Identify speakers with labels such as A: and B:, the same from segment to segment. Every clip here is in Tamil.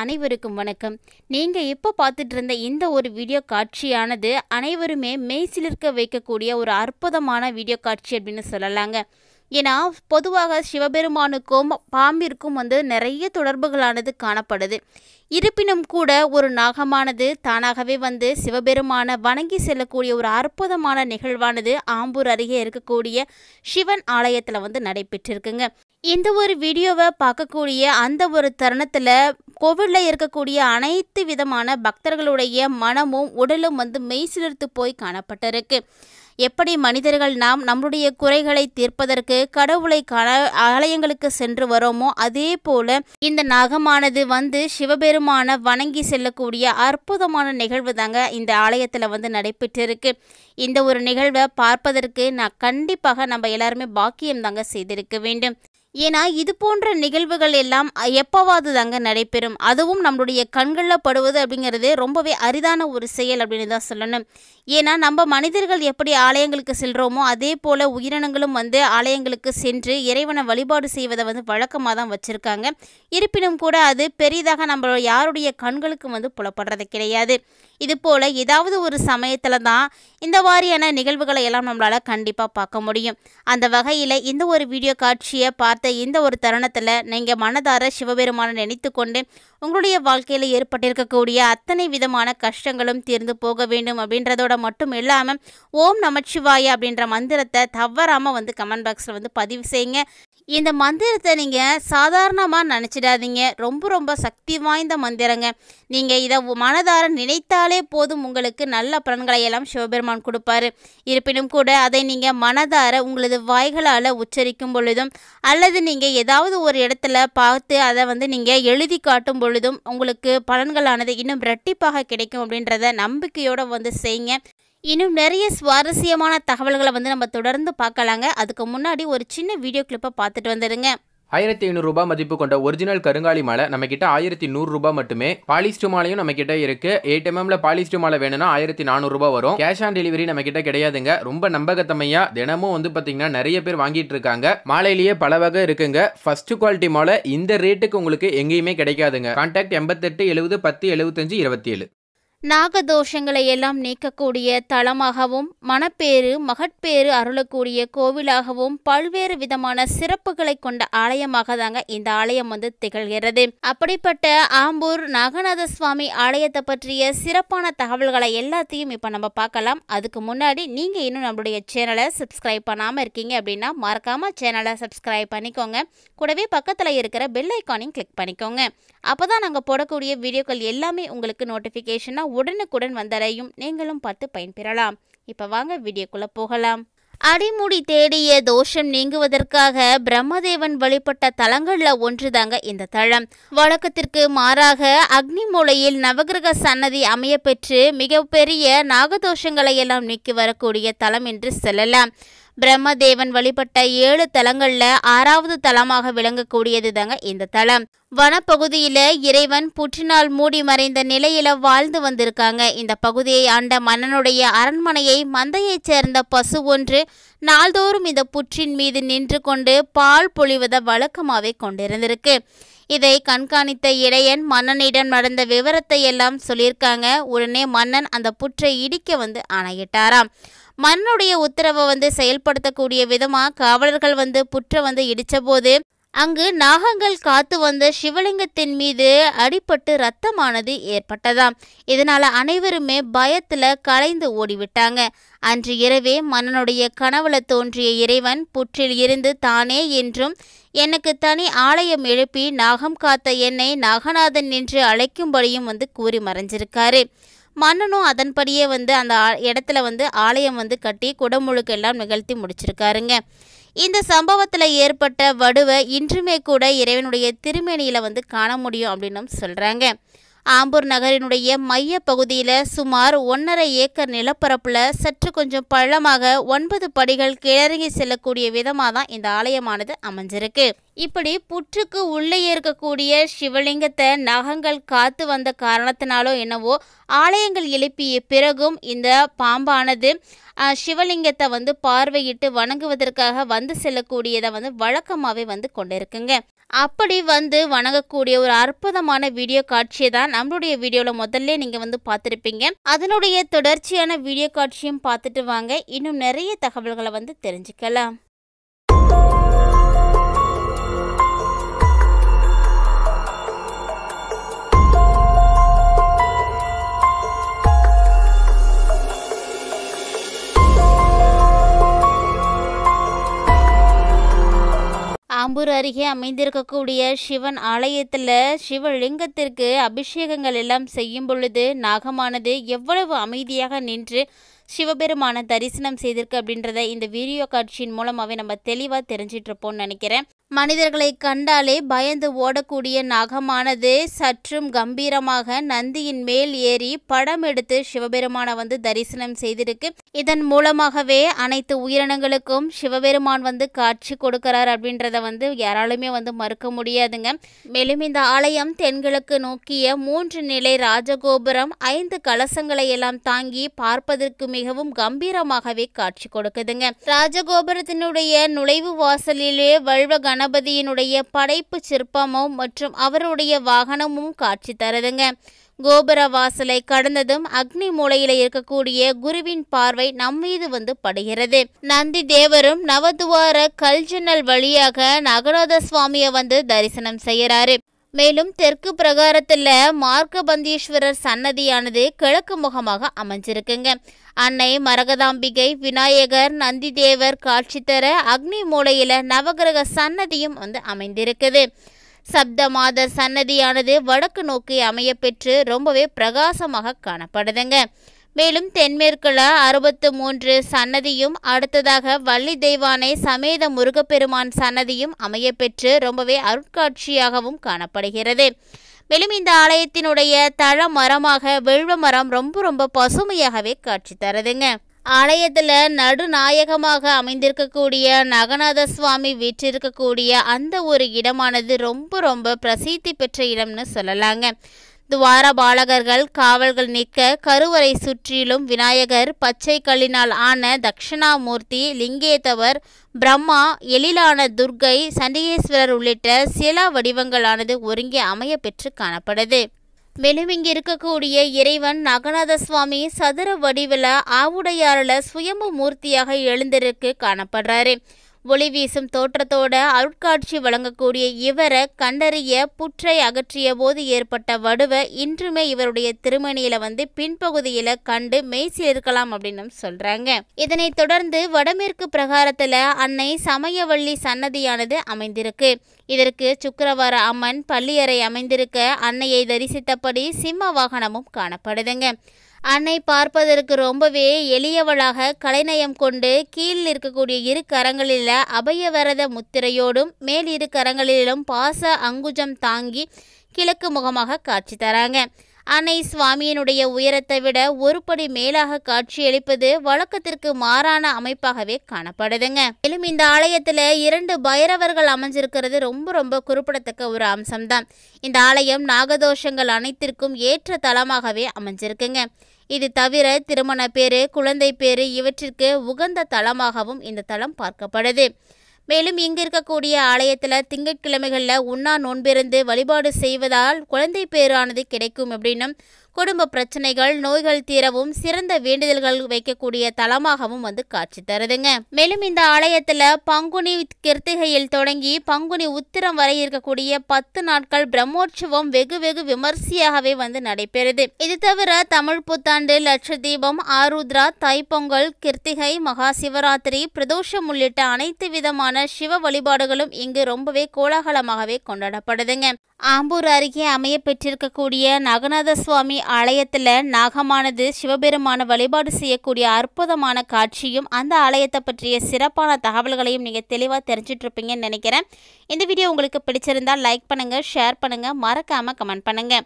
A: அனைவருக்கும் வணக்கம் நீங்கள் இப்போ பார்த்துட்டு இருந்த இந்த ஒரு வீடியோ காட்சியானது அனைவருமே மெய்சிலிருக்க வைக்கக்கூடிய ஒரு அற்புதமான வீடியோ காட்சி அப்படின்னு சொல்லலாங்க ஏன்னா பொதுவாக சிவபெருமானுக்கும் பாம்பிற்கும் வந்து நிறைய தொடர்புகளானது காணப்படுது இருப்பினும் கூட ஒரு நாகமானது தானாகவே வந்து சிவபெருமானை வணங்கி செல்லக்கூடிய ஒரு அற்புதமான நிகழ்வானது ஆம்பூர் அருகே இருக்கக்கூடிய சிவன் ஆலயத்தில் வந்து நடைபெற்றிருக்குங்க இந்த ஒரு வீடியோவை பார்க்கக்கூடிய அந்த ஒரு தருணத்தில் கோவிட்ல இருக்கக்கூடிய அனைத்து விதமான பக்தர்களுடைய மனமும் உடலும் வந்து சிலிர்த்து போய் காணப்பட்டிருக்கு எப்படி மனிதர்கள் நாம் நம்முடைய குறைகளை தீர்ப்பதற்கு கடவுளை ஆலயங்களுக்கு சென்று வரோமோ அதே போல இந்த நாகமானது வந்து சிவபெருமான வணங்கி செல்லக்கூடிய அற்புதமான நிகழ்வு தாங்க இந்த ஆலயத்தில் வந்து நடைபெற்றிருக்கு இந்த ஒரு நிகழ்வை பார்ப்பதற்கு நான் கண்டிப்பாக நம்ம எல்லாருமே பாக்கியம் தாங்க செய்திருக்க வேண்டும் ஏன்னா இது போன்ற நிகழ்வுகள் எல்லாம் எப்போவாது தாங்க நடைபெறும் அதுவும் நம்மளுடைய கண்களில் படுவது அப்படிங்கிறது ரொம்பவே அரிதான ஒரு செயல் அப்படின்னு தான் சொல்லணும் ஏன்னா நம்ம மனிதர்கள் எப்படி ஆலயங்களுக்கு செல்கிறோமோ அதே போல் உயிரினங்களும் வந்து ஆலயங்களுக்கு சென்று இறைவனை வழிபாடு செய்வதை வந்து வழக்கமாக தான் வச்சுருக்காங்க இருப்பினும் கூட அது பெரிதாக நம்ம யாருடைய கண்களுக்கும் வந்து புலப்படுறது கிடையாது இது போல் ஏதாவது ஒரு சமயத்தில் தான் இந்த மாதிரியான நிகழ்வுகளை எல்லாம் நம்மளால் கண்டிப்பாக பார்க்க முடியும் அந்த வகையில் இந்த ஒரு வீடியோ காட்சியை பார்த்த இந்த ஒரு தருணத்தில் நீங்கள் மனதார சிவபெருமானை நினைத்து கொண்டு உங்களுடைய வாழ்க்கையில் ஏற்பட்டிருக்கக்கூடிய அத்தனை விதமான கஷ்டங்களும் தீர்ந்து போக வேண்டும் அப்படின்றதோட மட்டும் இல்லாமல் ஓம் நமச்சிவாய அப்படின்ற மந்திரத்தை தவறாமல் வந்து கமெண்ட் பாக்ஸில் வந்து பதிவு செய்யுங்க இந்த மந்திரத்தை நீங்கள் சாதாரணமாக நினச்சிடாதீங்க ரொம்ப ரொம்ப சக்தி வாய்ந்த மந்திரங்க நீங்கள் இதை மனதார நினைத்தால் செய்தாலே போதும் உங்களுக்கு நல்ல பலன்களை எல்லாம் சிவபெருமான் கொடுப்பார் இருப்பினும் கூட அதை நீங்கள் மனதார உங்களது வாய்களால் உச்சரிக்கும் பொழுதும் அல்லது நீங்கள் ஏதாவது ஒரு இடத்துல பார்த்து அதை வந்து நீங்கள் எழுதி காட்டும் பொழுதும் உங்களுக்கு பலன்களானது இன்னும் இரட்டிப்பாக கிடைக்கும் அப்படின்றத நம்பிக்கையோடு வந்து செய்யுங்க இன்னும் நிறைய சுவாரஸ்யமான தகவல்களை வந்து நம்ம தொடர்ந்து பார்க்கலாங்க அதுக்கு முன்னாடி ஒரு சின்ன வீடியோ கிளிப்பை பார்த்துட்டு வந்துடுங்க ஆயிரத்தி ஐநூறுரூபா மதிப்பு கொண்ட ஒரிஜினல் கருங்காலி மாலை நம்மக்கிட்ட ஆயிரத்தி நூறுரூபா மட்டுமே பாலிஸ்ட் மாலையும் நம்மக்கிட்ட இருக்கு எயிட் எம்எம்ல பாலிஸ்டு மாலை வேணும்னா ஆயிரத்தி நானூறுரூபா வரும் கேஷ் ஆன் டெலிவரி நம்மக்கிட்ட கிடையாதுங்க ரொம்ப நம்பகத்தமையா தினமும் வந்து பார்த்தீங்கன்னா நிறைய பேர் வாங்கிட்டு இருக்காங்க மாலையிலேயே பல வகை இருக்குங்க ஃபர்ஸ்ட் குவாலிட்டி மாலை இந்த ரேட்டுக்கு உங்களுக்கு எங்கேயுமே கிடைக்காதுங்க கான்டாக்ட் எண்பத்தெட்டு எழுபது பத்து எழுபத்தஞ்சு இருபத்தி ஏழு நாகதோஷங்களை எல்லாம் நீக்கக்கூடிய தளமாகவும் மணப்பேறு மகட்பேறு அருளக்கூடிய கோவிலாகவும் பல்வேறு விதமான சிறப்புகளை கொண்ட ஆலயமாக தாங்க இந்த ஆலயம் வந்து திகழ்கிறது அப்படிப்பட்ட ஆம்பூர் நாகநாத சுவாமி ஆலயத்தை பற்றிய சிறப்பான தகவல்களை எல்லாத்தையும் இப்போ நம்ம பார்க்கலாம் அதுக்கு முன்னாடி நீங்கள் இன்னும் நம்மளுடைய சேனலை சப்ஸ்கிரைப் பண்ணாமல் இருக்கீங்க அப்படின்னா மறக்காமல் சேனலை சப்ஸ்கிரைப் பண்ணிக்கோங்க கூடவே பக்கத்தில் இருக்கிற பெல் ஐக்கானையும் கிளிக் பண்ணிக்கோங்க அப்போ தான் நாங்கள் போடக்கூடிய வீடியோக்கள் எல்லாமே உங்களுக்கு நோட்டிஃபிகேஷனாக உடனுக்குடன் வந்தரையும் நீங்களும் பார்த்து பயன்பெறலாம் இப்போ வாங்க வீடியோக்குள்ளே போகலாம் அடிமுடி தேடிய தோஷம் நீங்குவதற்காக பிரம்மதேவன் வழிபட்ட தலங்களில் ஒன்றுதாங்க இந்த தளம் வழக்கத்திற்கு மாறாக அக்னி மூலையில் நவகிரக சன்னதி அமைய பெற்று மிகப்பெரிய நாகதோஷங்களை எல்லாம் நீக்கி வரக்கூடிய தலம் என்று சொல்லலாம் பிரம்மதேவன் வழிபட்ட ஏழு தலங்கள்ல ஆறாவது தலமாக விளங்கக்கூடியது தாங்க இந்த தலம் வனப்பகுதியில இறைவன் புற்றினால் மூடி மறைந்த நிலையில வாழ்ந்து வந்திருக்காங்க இந்த பகுதியை ஆண்ட மன்னனுடைய அரண்மனையை மந்தையைச் சேர்ந்த பசு ஒன்று நாள்தோறும் இந்த புற்றின் மீது நின்று கொண்டு பால் பொழிவதை வழக்கமாவே கொண்டிருந்திருக்கு இதை கண்காணித்த இடையன் மன்னனிடம் நடந்த விவரத்தை எல்லாம் சொல்லியிருக்காங்க உடனே மன்னன் அந்த புற்றை இடிக்க வந்து ஆணையிட்டாராம் மன்னனுடைய உத்தரவை வந்து செயல்படுத்தக்கூடிய விதமாக காவலர்கள் வந்து புற்றை வந்து போது அங்கு நாகங்கள் காத்து வந்த சிவலிங்கத்தின் மீது அடிபட்டு ரத்தமானது ஏற்பட்டதாம் இதனால அனைவருமே பயத்துல கலைந்து ஓடிவிட்டாங்க அன்று இரவே மன்னனுடைய கனவுல தோன்றிய இறைவன் புற்றில் இருந்து தானே என்றும் எனக்கு தனி ஆலயம் எழுப்பி நாகம் காத்த என்னை நாகநாதன் என்று அழைக்கும்படியும் வந்து கூறி மறைஞ்சிருக்காரு மன்னனும் அதன்படியே வந்து அந்த இடத்துல வந்து ஆலயம் வந்து கட்டி எல்லாம் நிகழ்த்தி முடிச்சிருக்காருங்க இந்த சம்பவத்தில் ஏற்பட்ட வடுவை இன்றுமே கூட இறைவனுடைய திருமேனியில் வந்து காண முடியும் அப்படின்னும் சொல்கிறாங்க ஆம்பூர் நகரினுடைய மைய பகுதியில் சுமார் ஒன்றரை ஏக்கர் நிலப்பரப்பில் சற்று கொஞ்சம் பள்ளமாக ஒன்பது படிகள் கிளறங்கி செல்லக்கூடிய விதமாக தான் இந்த ஆலயமானது அமைஞ்சிருக்கு இப்படி புற்றுக்கு உள்ளே இருக்கக்கூடிய சிவலிங்கத்தை நகங்கள் காத்து வந்த காரணத்தினாலோ என்னவோ ஆலயங்கள் எழுப்பிய பிறகும் இந்த பாம்பானது சிவலிங்கத்தை வந்து பார்வையிட்டு வணங்குவதற்காக வந்து செல்லக்கூடியதை வந்து வழக்கமாகவே வந்து கொண்டிருக்குங்க அப்படி வந்து வணங்கக்கூடிய ஒரு அற்புதமான வீடியோ காட்சியை தான் நம்மளுடைய வீடியோவில் முதல்ல நீங்கள் வந்து பார்த்துருப்பீங்க அதனுடைய தொடர்ச்சியான வீடியோ காட்சியும் பார்த்துட்டு வாங்க இன்னும் நிறைய தகவல்களை வந்து தெரிஞ்சுக்கலாம் ஆம்பூர் அருகே அமைந்திருக்கக்கூடிய சிவன் ஆலயத்தில் சிவலிங்கத்திற்கு அபிஷேகங்கள் எல்லாம் செய்யும் பொழுது நாகமானது எவ்வளவு அமைதியாக நின்று சிவபெருமான தரிசனம் செய்திருக்கு அப்படின்றத இந்த வீடியோ காட்சியின் மூலமாகவே நம்ம தெளிவாக தெரிஞ்சிட்ருப்போம்னு நினைக்கிறேன் மனிதர்களை கண்டாலே பயந்து ஓடக்கூடிய நாகமானது சற்றும் கம்பீரமாக நந்தியின் மேல் ஏறி படம் எடுத்து சிவபெருமான வந்து தரிசனம் செய்திருக்கு இதன் மூலமாகவே அனைத்து உயிரினங்களுக்கும் சிவபெருமான் வந்து காட்சி கொடுக்கிறார் அப்படின்றத வந்து யாராலுமே வந்து மறுக்க முடியாதுங்க மேலும் இந்த ஆலயம் தென்கிழக்கு நோக்கிய மூன்று நிலை ராஜகோபுரம் ஐந்து கலசங்களை எல்லாம் தாங்கி பார்ப்பதற்கு மிகவும் கம்பீரமாகவே காட்சி கொடுக்குதுங்க ராஜகோபுரத்தினுடைய நுழைவு வாசலிலே வல்வகண கணபதியினுடைய படைப்பு சிற்பமும் மற்றும் அவருடைய வாகனமும் காட்சி தருதுங்க கோபுர வாசலை கடந்ததும் அக்னி மூலையில இருக்கக்கூடிய குருவின் பார்வை நம் மீது வந்து படுகிறது நந்தி தேவரும் நவதுவார கல்ஜன்னல் வழியாக நகநாத சுவாமியை வந்து தரிசனம் செய்கிறாரு மேலும் தெற்கு பிரகாரத்தில் மார்க்க பந்தீஸ்வரர் சன்னதியானது கிழக்கு முகமாக அமைஞ்சிருக்குங்க அன்னை மரகதாம்பிகை விநாயகர் நந்தி தேவர் காட்சி தர அக்னி மூலையில் நவகிரக சன்னதியும் வந்து அமைந்திருக்குது சப்த மாத சன்னதியானது வடக்கு நோக்கி அமைய பெற்று ரொம்பவே பிரகாசமாக காணப்படுதுங்க மேலும் தென்மேற்குல அறுபத்து மூன்று சன்னதியும் அடுத்ததாக வள்ளி தெய்வானை சமேத முருகப்பெருமான் சன்னதியும் அமையப்பெற்று ரொம்பவே அருட்காட்சியாகவும் காணப்படுகிறது மேலும் இந்த ஆலயத்தினுடைய தழ மரமாக வெள்வ மரம் ரொம்ப ரொம்ப பசுமையாகவே காட்சி தருதுங்க ஆலயத்தில் நடுநாயகமாக அமைந்திருக்கக்கூடிய நகநாத சுவாமி வீற்றிருக்கக்கூடிய அந்த ஒரு இடமானது ரொம்ப ரொம்ப பிரசித்தி பெற்ற இடம்னு சொல்லலாங்க துவார பாலகர்கள் காவல்கள் நிற்க கருவறை சுற்றிலும் விநாயகர் பச்சை கல்லினால் ஆன தட்சிணாமூர்த்தி லிங்கேத்தவர் பிரம்மா எழிலான துர்கை சண்டிகேஸ்வரர் உள்ளிட்ட சில வடிவங்களானது ஒருங்கே அமைய பெற்று காணப்படுது மேலும் இங்கு இருக்கக்கூடிய இறைவன் நாகநாத சுவாமி சதுர வடிவில் ஆவுடையாறில் சுயம்பு மூர்த்தியாக எழுந்திருக்கு காணப்படுறாரு ஒளி வீசும் தோற்றத்தோட அருட்காட்சி வழங்கக்கூடிய இவரை கண்டறிய புற்றை அகற்றிய போது ஏற்பட்ட வடுவை இன்றுமே இவருடைய திருமணியில வந்து பின்பகுதியில கண்டு இருக்கலாம் அப்படின்னு சொல்றாங்க இதனைத் தொடர்ந்து வடமேற்கு பிரகாரத்துல அன்னை சமயவள்ளி சன்னதியானது அமைந்திருக்கு இதற்கு சுக்கரவார அம்மன் பள்ளியறை அமைந்திருக்க அன்னையை தரிசித்தபடி சிம்ம வாகனமும் காணப்படுதுங்க அன்னை பார்ப்பதற்கு ரொம்பவே எளியவளாக கலைநயம் கொண்டு கீழ் இருக்கக்கூடிய இரு கரங்களில அபயவரத முத்திரையோடும் மேல் இரு கரங்களிலும் பாச அங்குஜம் தாங்கி கிழக்கு முகமாக காட்சி தராங்க அன்னை சுவாமியினுடைய உயரத்தை விட ஒருபடி மேலாக காட்சியளிப்பது வழக்கத்திற்கு மாறான அமைப்பாகவே காணப்படுதுங்க மேலும் இந்த ஆலயத்தில் இரண்டு பைரவர்கள் அமைஞ்சிருக்கிறது ரொம்ப ரொம்ப குறிப்பிடத்தக்க ஒரு அம்சம்தான் இந்த ஆலயம் நாகதோஷங்கள் அனைத்திற்கும் ஏற்ற தலமாகவே அமைஞ்சிருக்குங்க இது தவிர திருமண பேரு குழந்தை பேரு இவற்றிற்கு உகந்த தலமாகவும் இந்த தலம் பார்க்கப்படுது மேலும் இங்கு இருக்கக்கூடிய ஆலயத்தில் திங்கட்கிழமைகளில் உண்ணா நோன்பிருந்து வழிபாடு செய்வதால் குழந்தை பேரானது கிடைக்கும் அப்படின்னும் குடும்ப பிரச்சனைகள் நோய்கள் தீரவும் சிறந்த வேண்டுதல்கள் வைக்கக்கூடிய தளமாகவும் வந்து காட்சி தருதுங்க மேலும் இந்த ஆலயத்துல பங்குனி கிருத்திகையில் தொடங்கி பங்குனி உத்திரம் வரை இருக்கக்கூடிய பத்து நாட்கள் பிரம்மோற்சவம் வெகு வெகு விமர்சையாகவே வந்து நடைபெறுது இது தவிர தமிழ் புத்தாண்டு லட்சதீபம் ஆருத்ரா தைப்பொங்கல் கிருத்திகை மகா சிவராத்திரி பிரதோஷம் உள்ளிட்ட அனைத்து விதமான சிவ வழிபாடுகளும் இங்கு ரொம்பவே கோலாகலமாகவே கொண்டாடப்படுதுங்க ஆம்பூர் அருகே அமைய பெற்றிருக்கக்கூடிய நகநாத சுவாமி ஆலயத்தில் நாகமானது சிவபெருமான வழிபாடு செய்யக்கூடிய அற்புதமான காட்சியும் அந்த ஆலயத்தை பற்றிய சிறப்பான தகவல்களையும் நீங்கள் தெளிவாக தெரிஞ்சிட்ருப்பீங்கன்னு நினைக்கிறேன் இந்த வீடியோ உங்களுக்கு பிடிச்சிருந்தால் லைக் பண்ணுங்கள் ஷேர் பண்ணுங்கள் மறக்காமல் கமெண்ட் பண்ணுங்கள்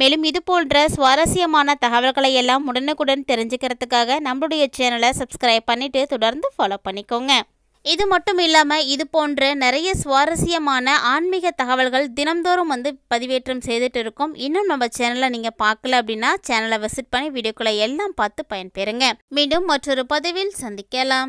A: மேலும் இது போன்ற சுவாரஸ்யமான தகவல்களை எல்லாம் உடனுக்குடன் தெரிஞ்சுக்கிறதுக்காக நம்மளுடைய சேனலை சப்ஸ்கிரைப் பண்ணிவிட்டு தொடர்ந்து ஃபாலோ பண்ணிக்கோங்க இது மட்டும் இல்லாமல் இது போன்ற நிறைய சுவாரஸ்யமான ஆன்மீக தகவல்கள் தினம்தோறும் வந்து பதிவேற்றம் செய்துட்டு இருக்கோம் இன்னும் நம்ம சேனலை நீங்கள் பார்க்கல அப்படின்னா சேனலை விசிட் பண்ணி வீடியோக்களை எல்லாம் பார்த்து பயன்பெறுங்க மீண்டும் மற்றொரு பதிவில் சந்திக்கலாம்